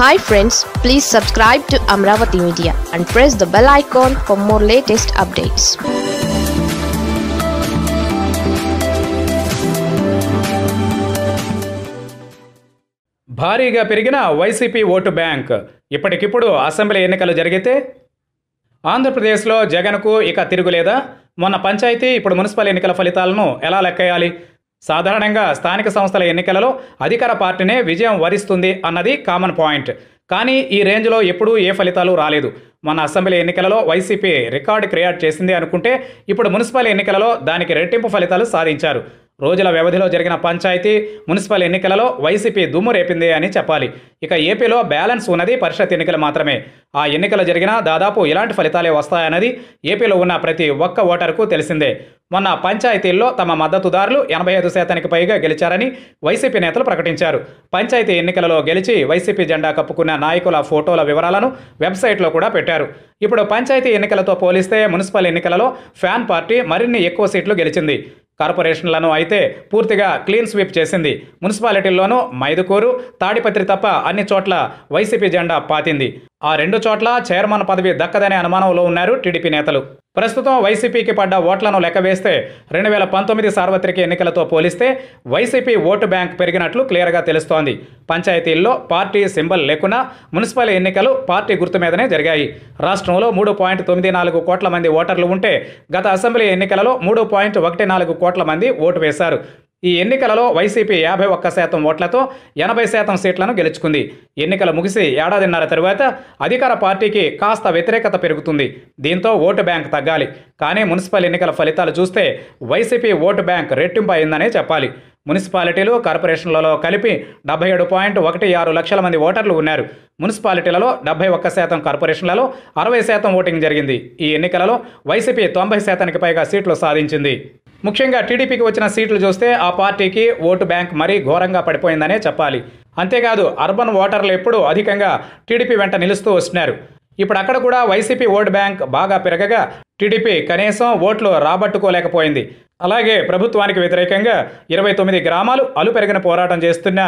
hi friends please subscribe to Amaravati media and press the bell icon for more latest updates భారీగా పెరిగిన YCP vote bank ఇప్పటికిప్పుడు assembly ఎన్నికలు జరిగితే ఆంధ్రప్రదేశ్లో జగన్కు ఇక తిరుగులేదా మొన్న పంచాయతీ ఇప్పుడు మున్సిపల్ ఎన్నికల ఫలితాలను ఎలా లెక్కేయాలి సాధారణంగా స్థానిక సంస్థల ఎన్నికలలో అధికార పార్టీనే విజయం వరిస్తుంది అన్నది కామన్ పాయింట్ కానీ ఈ రేంజ్లో ఎప్పుడూ ఏ ఫలితాలు రాలేదు మన అసెంబ్లీ ఎన్నికలలో వైసీపీ రికార్డు క్రియేట్ చేసింది అనుకుంటే ఇప్పుడు మున్సిపల్ ఎన్నికలలో దానికి రెట్టింపు ఫలితాలు సాధించారు రోజుల వ్యవధిలో జరిగిన పంచాయతీ మున్సిపల్ ఎన్నికలలో వైసీపీ దుమ్ము రేపింది అని చెప్పాలి ఇక ఏపీలో బ్యాలెన్స్ ఉన్నది పరిషత్ ఎన్నికలు మాత్రమే ఆ ఎన్నికలు జరిగినా దాదాపు ఇలాంటి ఫలితాలే వస్తాయన్నది ఏపీలో ఉన్న ప్రతి ఒక్క ఓటరుకు తెలిసిందే మొన్న పంచాయతీల్లో తమ మద్దతుదారులు ఎనభై ఐదు శాతానికి పైగా గెలిచారని వైసీపీ నేతలు ప్రకటించారు పంచాయతీ ఎన్నికలలో గెలిచి వైసీపీ జెండా కప్పుకున్న నాయకుల ఫోటోల వివరాలను వెబ్సైట్లో కూడా పెట్టారు ఇప్పుడు పంచాయతీ ఎన్నికలతో పోలిస్తే మున్సిపల్ ఎన్నికలలో ఫ్యాన్ పార్టీ మరిన్ని ఎక్కువ సీట్లు గెలిచింది కార్పొరేషన్లను అయితే పూర్తిగా క్లీన్ స్వీప్ చేసింది మున్సిపాలిటీల్లోనూ మైదుకూరు తాడిపత్రి తప్ప అన్ని చోట్ల వైసీపీ జెండా పాతింది ఆ రెండు చోట్ల చైర్మన్ పదవి దక్కదనే అనుమానంలో ఉన్నారు టీడీపీ నేతలు ప్రస్తుతం వైసీపీకి పడ్డ ఓట్లను లెక్కవేస్తే రెండు వేల పంతొమ్మిది సార్వత్రిక ఎన్నికలతో పోలిస్తే వైసీపీ ఓటు బ్యాంక్ పెరిగినట్లు క్లియర్గా తెలుస్తోంది పంచాయతీల్లో పార్టీ సింబల్ లేకున్నా మున్సిపల్ ఎన్నికలు పార్టీ గుర్తు మీదనే జరిగాయి రాష్ట్రంలో మూడు పాయింట్ తొమ్మిది నాలుగు కోట్ల మంది ఓటర్లు ఉంటే గత అసెంబ్లీ ఎన్నికలలో మూడు పాయింట్ ఒకటి నాలుగు కోట్ల మంది ఓటు వేశారు ఈ ఎన్నికలలో వైసీపీ యాభై ఒక్క శాతం ఓట్లతో ఎనభై శాతం సీట్లను గెలుచుకుంది ఎన్నికలు ముగిసి ఏడాదిన్నర తరువాత అధికార పార్టీకి కాస్త వ్యతిరేకత పెరుగుతుంది దీంతో ఓటు బ్యాంక్ తగ్గాలి కానీ మున్సిపల్ ఎన్నికల ఫలితాలు చూస్తే వైసీపీ ఓటు బ్యాంక్ రెట్టింపు అయిందనే చెప్పాలి మున్సిపాలిటీలు కార్పొరేషన్లలో కలిపి డెబ్బై ఏడు పాయింట్ ఒకటి ఆరు లక్షల మంది ఓటర్లు ఉన్నారు మున్సిపాలిటీలలో డెబ్బై ఒక్క శాతం కార్పొరేషన్లలో అరవై శాతం ఓటింగ్ జరిగింది ఈ ఎన్నికలలో వైసీపీ తొంభై శాతానికి పైగా సీట్లు సాధించింది ముఖ్యంగా టీడీపీకి వచ్చిన సీట్లు చూస్తే ఆ పార్టీకి ఓటు బ్యాంక్ మరీ ఘోరంగా పడిపోయిందనే చెప్పాలి అంతేకాదు అర్బన్ ఓటర్లు ఎప్పుడూ అధికంగా టీడీపీ వెంట నిలుస్తూ వస్తున్నారు ఇప్పుడు అక్కడ కూడా వైసీపీ ఓటు బ్యాంక్ బాగా పెరగగా టీడీపీ కనీసం ఓట్లు రాబట్టుకోలేకపోయింది అలాగే ప్రభుత్వానికి వ్యతిరేకంగా ఇరవై తొమ్మిది గ్రామాలు అలుపెరిగిన పోరాటం చేస్తున్న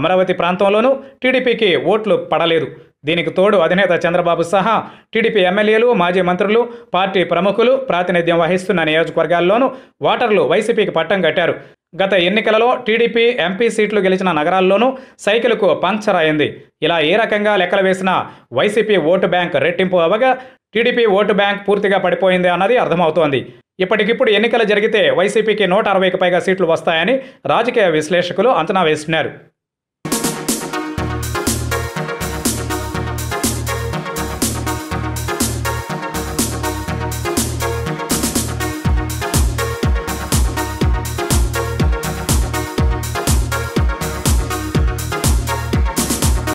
అమరావతి ప్రాంతంలోనూ టీడీపీకి ఓట్లు పడలేదు దీనికి తోడు అధినేత చంద్రబాబు సహా టీడీపీ ఎమ్మెల్యేలు మాజీ మంత్రులు పార్టీ ప్రముఖులు ప్రాతినిధ్యం వహిస్తున్న నియోజకవర్గాల్లోనూ ఓటర్లు వైసీపీకి పట్టం కట్టారు గత ఎన్నికలలో టీడీపీ ఎంపీ సీట్లు గెలిచిన నగరాల్లోనూ సైకిల్కు పంక్చర్ అయింది ఇలా ఏ రకంగా లెక్కలు వేసినా వైసీపీ ఓటు బ్యాంక్ రెట్టింపు అవ్వగా టీడీపీ ఓటు బ్యాంక్ పూర్తిగా పడిపోయింది అన్నది అర్థమవుతోంది ఇప్పటికిప్పుడు ఎన్నికలు జరిగితే వైసీపీకి నూట అరవైకి పైగా సీట్లు వస్తాయని రాజకీయ విశ్లేషకులు అంచనా వేస్తున్నారు